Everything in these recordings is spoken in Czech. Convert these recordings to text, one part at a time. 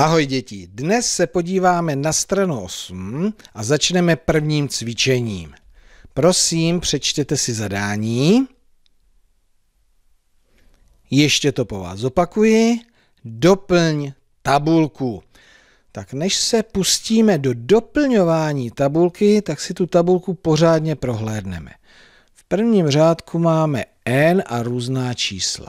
Ahoj děti, dnes se podíváme na stranu 8 a začneme prvním cvičením. Prosím, přečtěte si zadání. Ještě to po vás opakuji. Doplň tabulku. Tak než se pustíme do doplňování tabulky, tak si tu tabulku pořádně prohlédneme. V prvním řádku máme n a různá čísla.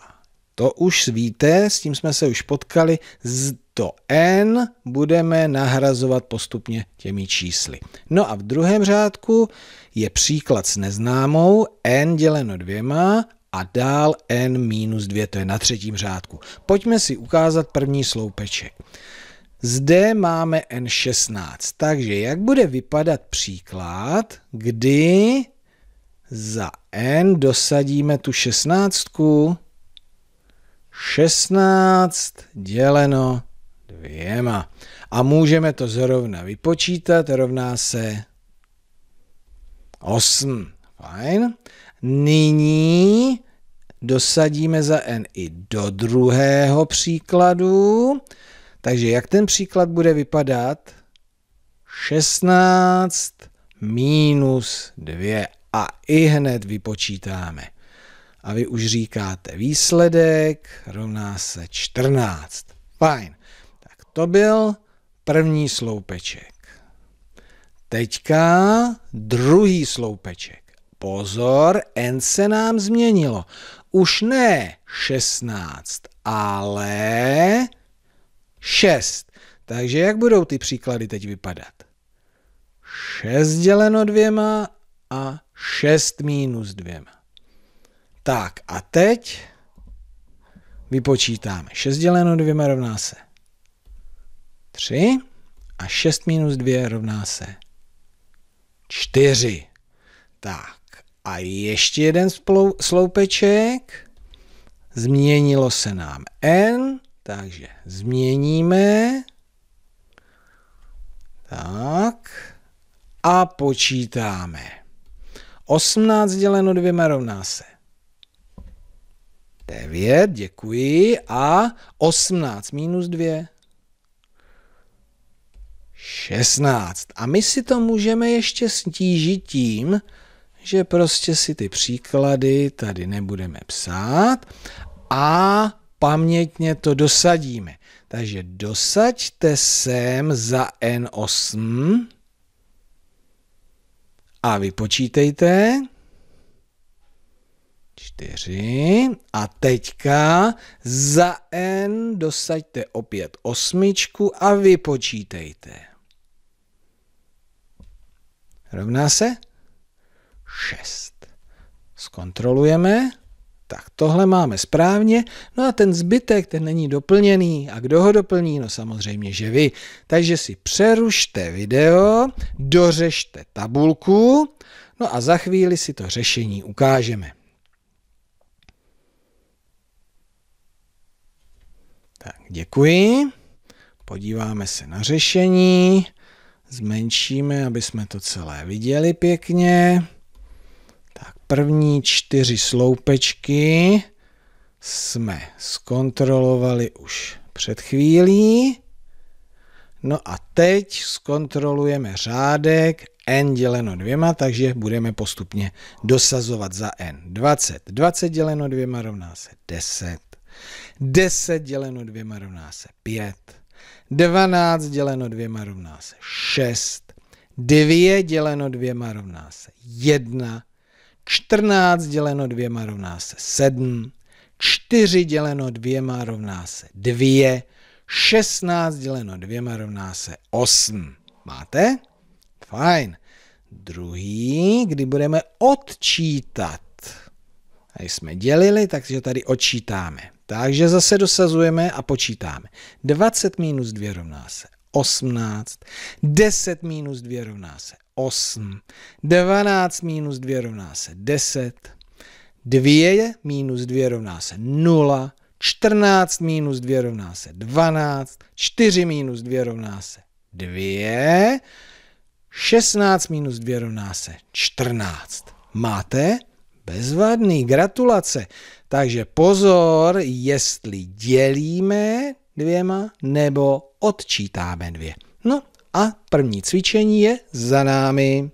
To už víte, s tím jsme se už potkali. Z to n budeme nahrazovat postupně těmi čísly. No a v druhém řádku je příklad s neznámou n děleno dvěma a dál n minus 2, to je na třetím řádku. Pojďme si ukázat první sloupeček. Zde máme n16, takže jak bude vypadat příklad, kdy za n dosadíme tu šestnáctku? 16 děleno dvěma. A můžeme to zrovna vypočítat, rovná se 8. Fajn. Nyní dosadíme za n i do druhého příkladu. Takže jak ten příklad bude vypadat? 16 minus 2 a i hned vypočítáme. A vy už říkáte výsledek rovná se 14. Fajn. To byl první sloupeček. Teďka druhý sloupeček. Pozor, N se nám změnilo. Už ne 16, ale 6. Takže jak budou ty příklady teď vypadat? 6 děleno dvěma a 6 minus dvěma. Tak a teď vypočítáme. 6 děleno dvěma rovná se 3 a 6 minus 2 rovná se 4. Tak a ještě jeden sloupeček. Změnilo se nám n, takže změníme. Tak a počítáme. 18 děleno dvěma rovná se 9, děkuji. A 18 minus 2. 16. A my si to můžeme ještě stížit tím, že prostě si ty příklady tady nebudeme psát a pamětně to dosadíme. Takže dosaďte sem za N8 a vypočítejte. 4 a teďka za N dosaďte opět osmičku a vypočítejte rovná se 6. Zkontrolujeme. Tak tohle máme správně. No a ten zbytek, ten není doplněný. A kdo ho doplní? No samozřejmě, že vy. Takže si přerušte video, dořešte tabulku, no a za chvíli si to řešení ukážeme. Tak, děkuji. Podíváme se na řešení zmenšíme, aby jsme to celé viděli pěkně. Tak první čtyři sloupečky jsme zkontrolovali už před chvílí. No a teď zkontrolujeme řádek n děleno dvěma, takže budeme postupně dosazovat za n. 20. 20 děleno dvěma rovná se 10. 10 děleno dvěma rovná se 5. 12 děleno dvěma rovná se 6. 2 děleno dvěma rovná se 1. 14 děleno dvěma rovná se 7. 4 děleno dvěma rovná se 2. 16 děleno dvěma rovná se 8. Máte? Fajn. Druhý, kdy budeme odčítat. A jsme dělili, takže tady odčítáme. Takže zase dosazujeme a počítáme. 20 minus 2 rovná se 18, 10 minus 2 rovná se 8, 12 minus 2 rovná se 10, 2 minus 2 rovná se 0, 14 minus 2 rovná se 12, 4 minus 2 rovná se 2, 16 minus 2 rovná se 14. Máte? Bezvadný, gratulace. Takže pozor, jestli dělíme dvěma nebo odčítáme dvě. No a první cvičení je za námi.